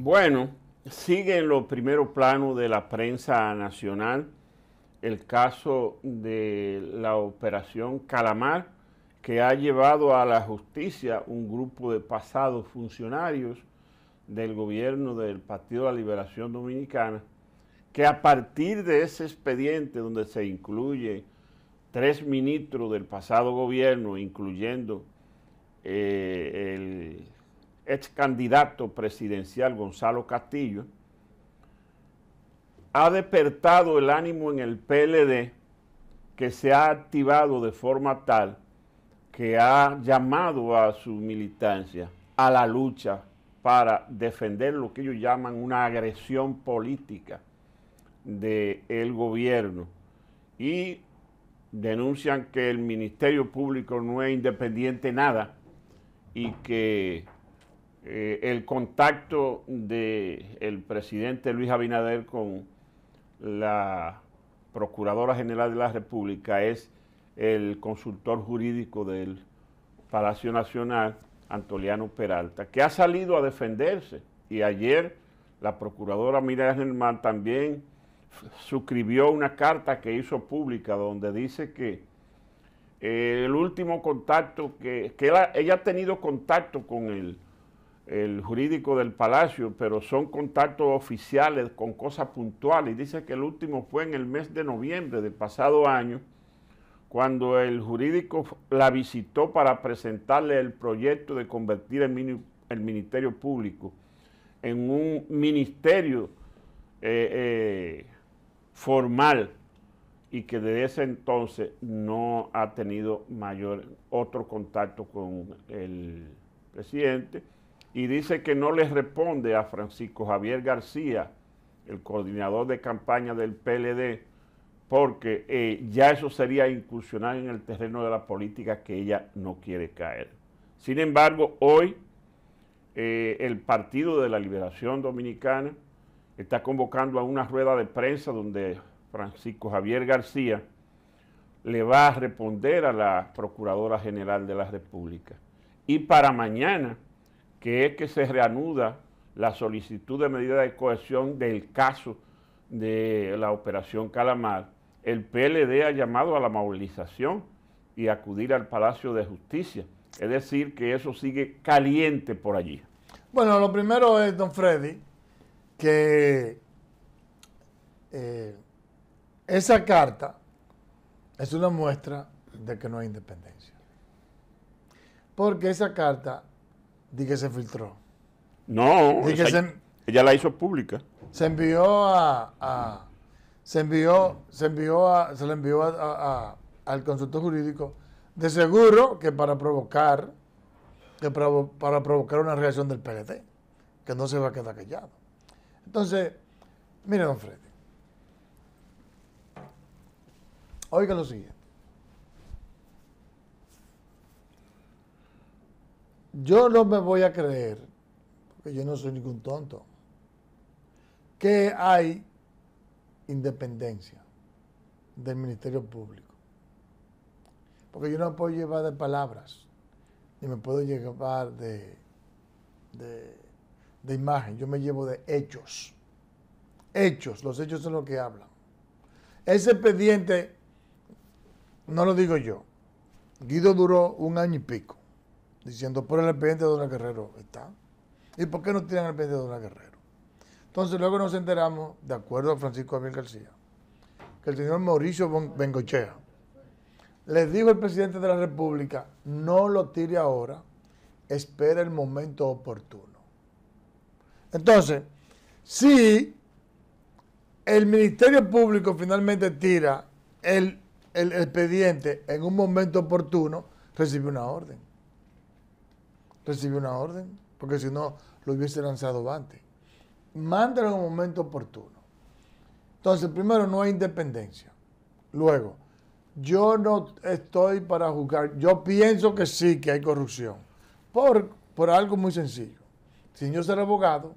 Bueno, sigue en los primeros planos de la prensa nacional el caso de la operación Calamar, que ha llevado a la justicia un grupo de pasados funcionarios del gobierno del Partido de la Liberación Dominicana, que a partir de ese expediente donde se incluye tres ministros del pasado gobierno, incluyendo eh, el ex candidato presidencial Gonzalo Castillo, ha despertado el ánimo en el PLD que se ha activado de forma tal que ha llamado a su militancia a la lucha para defender lo que ellos llaman una agresión política del gobierno y denuncian que el Ministerio Público no es independiente nada y que eh, el contacto del el presidente Luis Abinader con la Procuradora General de la República es el consultor jurídico del Palacio Nacional, Antoliano Peralta, que ha salido a defenderse. Y ayer la Procuradora Miriam Germán también suscribió una carta que hizo pública donde dice que el último contacto que, ella ha tenido contacto con él el jurídico del Palacio, pero son contactos oficiales con cosas puntuales. Dice que el último fue en el mes de noviembre del pasado año, cuando el jurídico la visitó para presentarle el proyecto de convertir el, Ministerio Público en un ministerio eh, eh, formal y que desde ese entonces no ha tenido mayor otro contacto con el presidente y dice que no les responde a Francisco Javier García, el coordinador de campaña del PLD, porque eh, ya eso sería incursionar en el terreno de la política que ella no quiere caer. Sin embargo, hoy eh, el Partido de la Liberación Dominicana está convocando a una rueda de prensa donde Francisco Javier García le va a responder a la Procuradora General de la República. Y para mañana que es que se reanuda la solicitud de medida de cohesión del caso de la operación Calamar, el PLD ha llamado a la movilización y acudir al Palacio de Justicia. Es decir, que eso sigue caliente por allí. Bueno, lo primero es, don Freddy, que eh, esa carta es una muestra de que no hay independencia. Porque esa carta Di que se filtró. No, Di ella la hizo pública. Se envió a, se envió, se envió a, se le envió al consultor jurídico de seguro que para provocar, que para, provocar una reacción del PLD, que no se va a quedar callado. Entonces, mire, don Freddy. Oiga lo siguiente. yo no me voy a creer, porque yo no soy ningún tonto, que hay independencia del Ministerio Público. Porque yo no puedo llevar de palabras, ni me puedo llevar de, de, de imagen, yo me llevo de hechos. Hechos, los hechos son los que hablan. Ese expediente, no lo digo yo, Guido duró un año y pico diciendo por el expediente de Donald Guerrero está. ¿Y por qué no tiran el expediente de Donald Guerrero? Entonces luego nos enteramos, de acuerdo a Francisco Javier García, que el señor Mauricio Bengochea le dijo al presidente de la República, no lo tire ahora, espera el momento oportuno. Entonces, si el Ministerio Público finalmente tira el, el expediente en un momento oportuno, recibe una orden recibió una orden, porque si no lo hubiese lanzado antes. Mándalo en un momento oportuno. Entonces, primero, no hay independencia. Luego, yo no estoy para juzgar. Yo pienso que sí, que hay corrupción. Por, por algo muy sencillo. si yo ser abogado,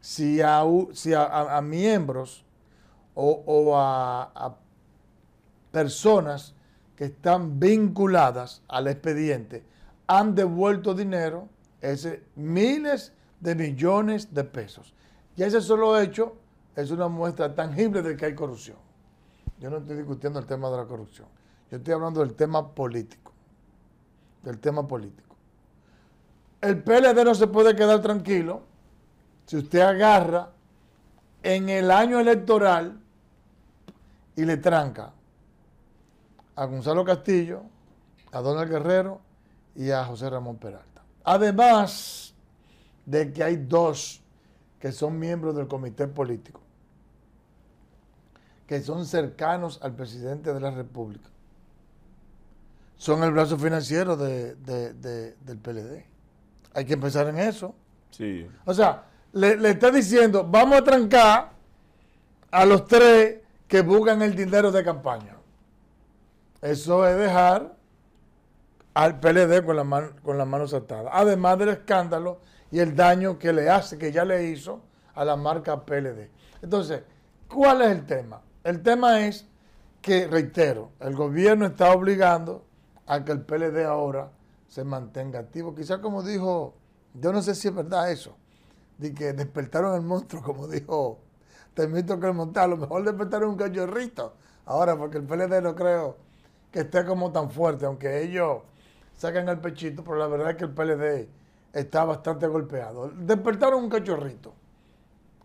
si a, miembros o, o a personas que están vinculadas al expediente, han devuelto dinero, ese, miles de millones de pesos. Y ese solo hecho es una muestra tangible de que hay corrupción. Yo no estoy discutiendo el tema de la corrupción. Yo estoy hablando del tema político. Del tema político. El PLD no se puede quedar tranquilo si usted agarra en el año electoral y le tranca a Gonzalo Castillo, a Donald Guerrero y a José Ramón Peralta. Además de que hay dos que son miembros del comité político, que son cercanos al presidente de la República. Son el brazo financiero del PLD. Hay que empezar en eso. Sí. O sea, le, le está diciendo, vamos a trancar a los tres que buscan el dinero de campaña. Eso es dejar al PLD con, la mano con las manos atadas. Además del escándalo y el daño que le hace, que ya le hizo a la marca PLD. Entonces, ¿cuál es el tema? El tema es que, reitero, el gobierno está obligando a que el PLD ahora se mantenga activo. Quizás como dijo, yo no sé si es verdad eso, de que despertaron el monstruo, como dijo a que montar, a lo mejor despertaron un cachorrito ahora, porque el PLD no creo que esté como tan fuerte, aunque ellos sacan al pechito, pero la verdad es que el PLD está bastante golpeado. Despertaron un cachorrito.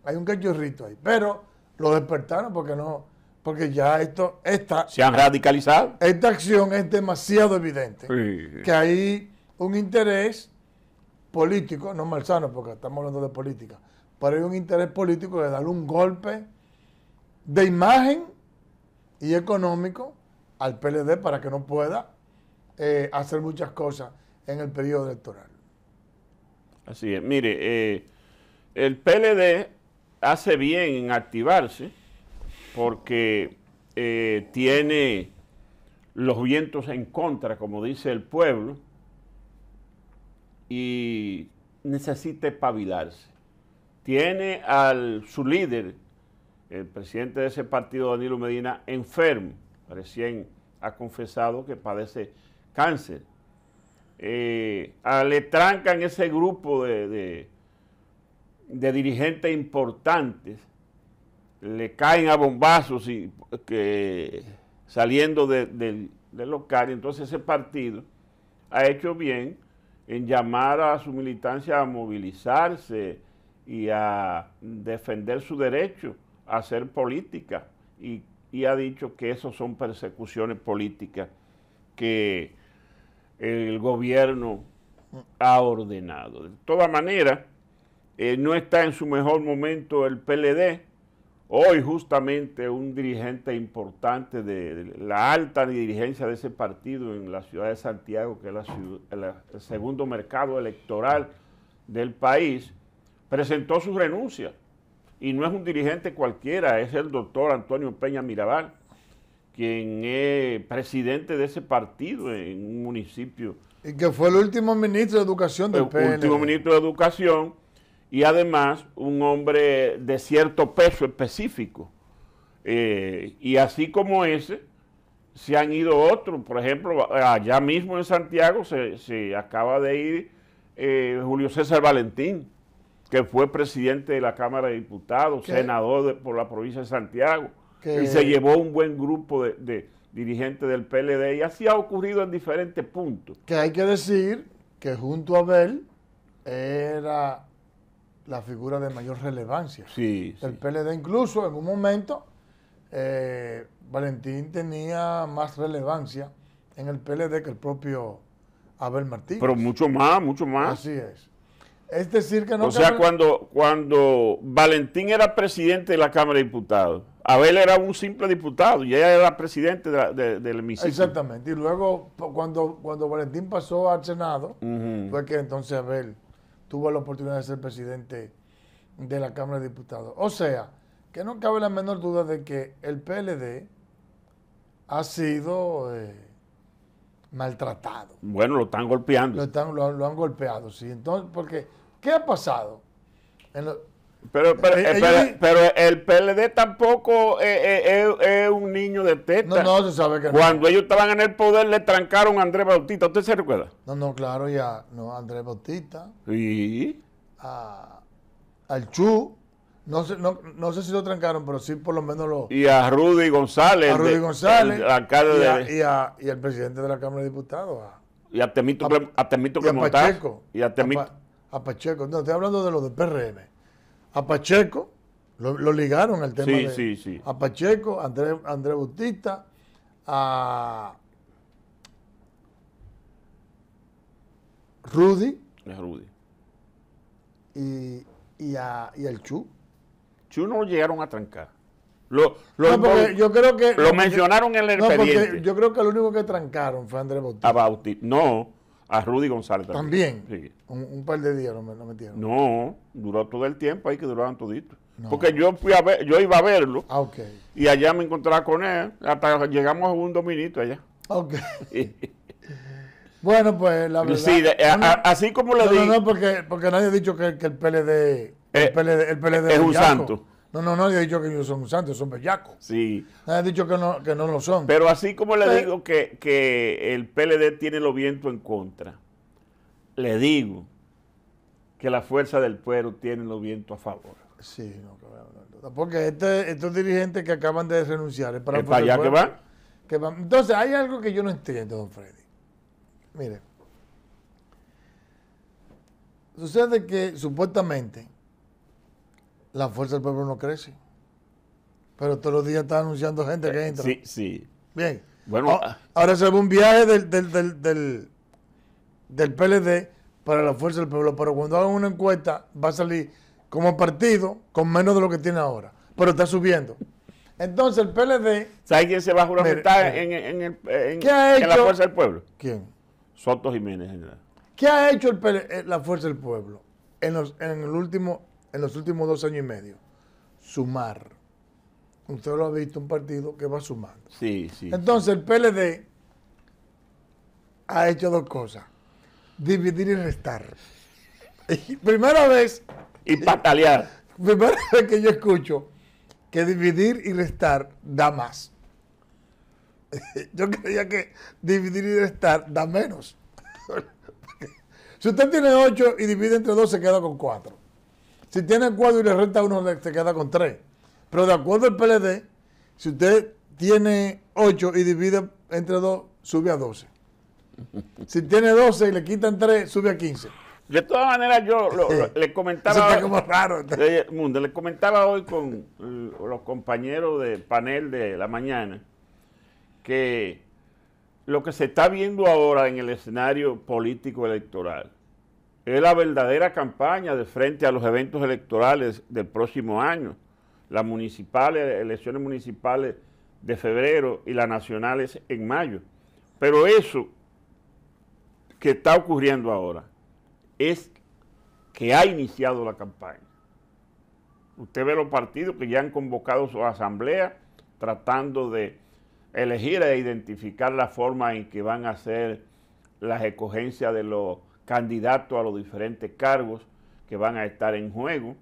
Hay un cachorrito ahí. Pero lo despertaron porque no, porque ya esto, está... Se han radicalizado. Esta acción es demasiado evidente. Que hay un interés político, no malsano, porque estamos hablando de política, pero hay un interés político de darle un golpe de imagen y económico al PLD para que no pueda eh, hacer muchas cosas en el periodo electoral. Así es. Mire, eh, el PLD hace bien en activarse porque eh, tiene los vientos en contra, como dice el pueblo, y necesita espabilarse. Tiene a su líder, el presidente de ese partido, Danilo Medina, enfermo, recién ha confesado que padece cáncer. Eh, ese grupo de, dirigentes importantes, le caen a bombazos y, que, saliendo del, local. Entonces ese partido ha hecho bien en llamar a su militancia a movilizarse y a defender su derecho a hacer política. Y, y ha dicho que eso son persecuciones políticas que el gobierno ha ordenado. De todas maneras, eh, no está en su mejor momento el PLD. Hoy justamente un dirigente importante de la alta dirigencia de ese partido en la ciudad de Santiago, que es la el segundo mercado electoral del país, presentó su renuncia. Y no es un dirigente cualquiera, es el doctor Antonio Peña Mirabal quien es presidente de ese partido en un municipio. Y que fue el último ministro de Educación del pueblo. El último ministro de Educación y además un hombre de cierto peso específico. Eh, y así como ese, se han ido otros. Por ejemplo, allá mismo en Santiago se, acaba de ir eh, Julio César Valentín, que fue presidente de la Cámara de Diputados, senador por la provincia de Santiago y se llevó un buen grupo de, dirigentes del PLD y así ha ocurrido en diferentes puntos. Que hay que decir que junto a Abel era la figura de mayor relevancia del PLD. Incluso en un momento eh, Valentín tenía más relevancia en el PLD que el propio Abel Martínez. Pero mucho más, mucho más. Así es. Es decir, que no. O sea, cuando, cuando Valentín era presidente de la Cámara de Diputados, Abel era un simple diputado y ella era presidente del hemiciclo. Exactamente. Y luego, cuando, cuando Valentín pasó al Senado, fue que entonces Abel tuvo la oportunidad de ser presidente de la Cámara de Diputados. O sea, que no cabe la menor duda de que el PLD ha sido. Eh, maltratado. Bueno, lo están golpeando. Lo, están, lo, han golpeado, sí. Entonces, porque, ¿qué ha pasado? pero, pero, eh, eh, pero, el PLD tampoco eh, es, un niño de teta. No, no, se sabe que Cuando ellos estaban en el poder le trancaron a Andrés Bautista. ¿Usted se recuerda? No, no, claro, ya. No, Andrés Bautista. Sí. al Chu. No sé, si lo trancaron, pero sí por lo menos lo... Y a Rudy González. A Rudy González. y, a, al presidente de la Cámara de Diputados. y a Temito, a, a y Pacheco. Y a Temito... a, Pacheco. No, estoy hablando de los de PRM. A Pacheco, lo, ligaron al tema Sí, sí, A Pacheco, Andrés André Bautista, a... Rudy. Es Rudy. Y, y, a, y al Chu. Si llegaron a trancar. Lo, yo creo que, lo mencionaron en el no, expediente. Yo creo que lo único que trancaron fue Andrés Bautista. A Bautista. No, a Rudy González también. Un, par de días lo, lo, metieron. No, duró todo el tiempo ahí que duraban toditos. Porque yo fui a ver, yo iba a verlo. Ah, okay. Y allá me encontraba con él. Hasta llegamos a un dominito allá. Ok. bueno, pues la verdad. Sí, así como le digo. No, no, porque, porque nadie ha dicho que, que el PLD eh, el, PLD, es un santo. No, no, nadie ha dicho que ellos son un santo, son bellacos. Sí. Nadie ha dicho que no, lo son. Pero así como le digo que, el PLD tiene los vientos en contra, le digo que la fuerza del pueblo tiene los vientos a favor. Sí, no, porque este, estos dirigentes que acaban de renunciar para, allá que van. Entonces, hay algo que yo no entiendo, don Freddy. Mire, sucede que supuestamente la fuerza del pueblo no crece. Pero todos los días está anunciando gente que eh, entra. Sí, sí. Bien. Bueno, ahora, ah. se ve un viaje del, PLD para la fuerza del pueblo, pero cuando hagan una encuesta va a salir como partido con menos de lo que tiene ahora, pero está subiendo. Entonces el PLD... sabes quién se va a juramentar eh, en, en, eh, la fuerza del pueblo? ¿Quién? Soto Jiménez. General. ¿Qué ha hecho el la fuerza del pueblo en, los, en el último en los últimos dos años y medio? Sumar. Usted lo ha visto, un partido que va sumando. Sí, sí. Entonces el PLD ha hecho dos cosas. Dividir y restar. primera vez... Y patalear. Primera vez que yo escucho que dividir y restar da más. Yo creía que dividir y restar da menos. si usted tiene 8 y divide entre dos se queda con cuatro si tiene cuatro y le renta uno, se queda con tres. Pero de acuerdo al PLD, si usted tiene ocho y divide entre dos, sube a doce. Si tiene doce y le quitan tres, sube a quince. De todas maneras, yo le comentaba. mundo, le comentaba hoy con los compañeros del panel de la mañana que lo que se está viendo ahora en el escenario político electoral es la verdadera campaña de frente a los eventos electorales del próximo año, las municipales, elecciones municipales de febrero y las nacionales en mayo. Pero eso que está ocurriendo ahora es que ha iniciado la campaña. Usted ve los partidos que ya han convocado su asamblea tratando de elegir e identificar la forma en que van a hacer las escogencias de los candidato a los diferentes cargos que van a estar en juego.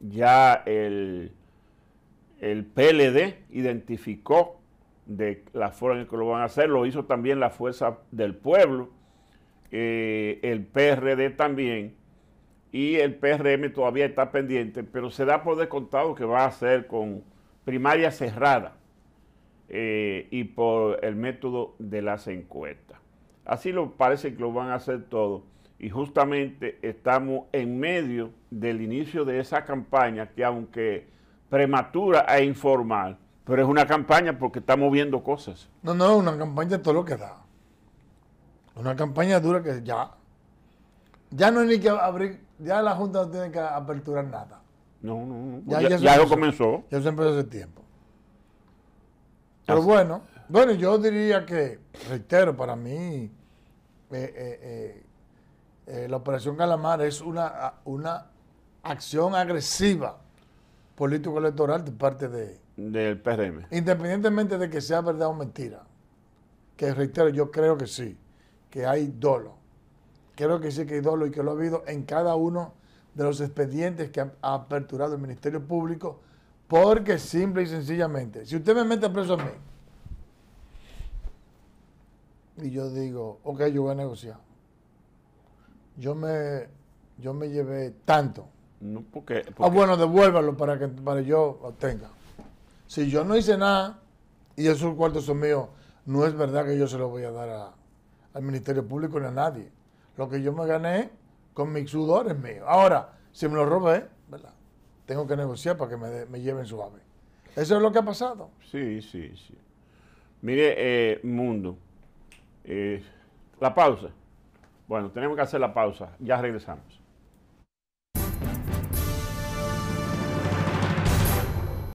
Ya el, el PLD identificó de la forma en que lo van a hacer, lo hizo también la Fuerza del Pueblo, eh, el PRD también, y el PRM todavía está pendiente, pero se da por descontado que va a ser con primaria cerrada eh, y por el método de las encuestas. Así lo parece que lo van a hacer todo y justamente estamos en medio del inicio de esa campaña que aunque prematura e informal, pero es una campaña porque estamos viendo cosas. No, no, una campaña todo lo que da. Una campaña dura que ya. Ya no hay ni que abrir, ya la Junta no tiene que aperturar nada. No, no, Ya, ya, comenzó. Ya se empezó hace tiempo. Pero bueno, bueno, yo diría que, reitero, para mí, eh, eh, eh, eh, la Operación Calamar es una, una acción agresiva político-electoral de parte de... Del PRM. Independientemente de que sea verdad o mentira, que reitero, yo creo que sí, que hay dolo. Creo que sí que hay dolo y que lo ha habido en cada uno de los expedientes que ha, ha aperturado el Ministerio Público, porque simple y sencillamente, si usted me mete preso a mí, y yo digo, ok, yo voy a negociar yo me, yo me llevé tanto. Ah, bueno, devuélvalo para que para yo obtenga. Si yo no hice nada y esos cuartos son míos, no es verdad que yo se los voy a dar al Ministerio Público ni a nadie. Lo que yo me gané con mis sudores míos mío. Ahora, si me lo robé, ¿eh? ¿verdad? Tengo que negociar para que me, me lleven suave. Eso es lo que ha pasado. Sí, sí, sí. Mire, eh, mundo, eh, la pausa. Bueno, tenemos que hacer la pausa. Ya regresamos.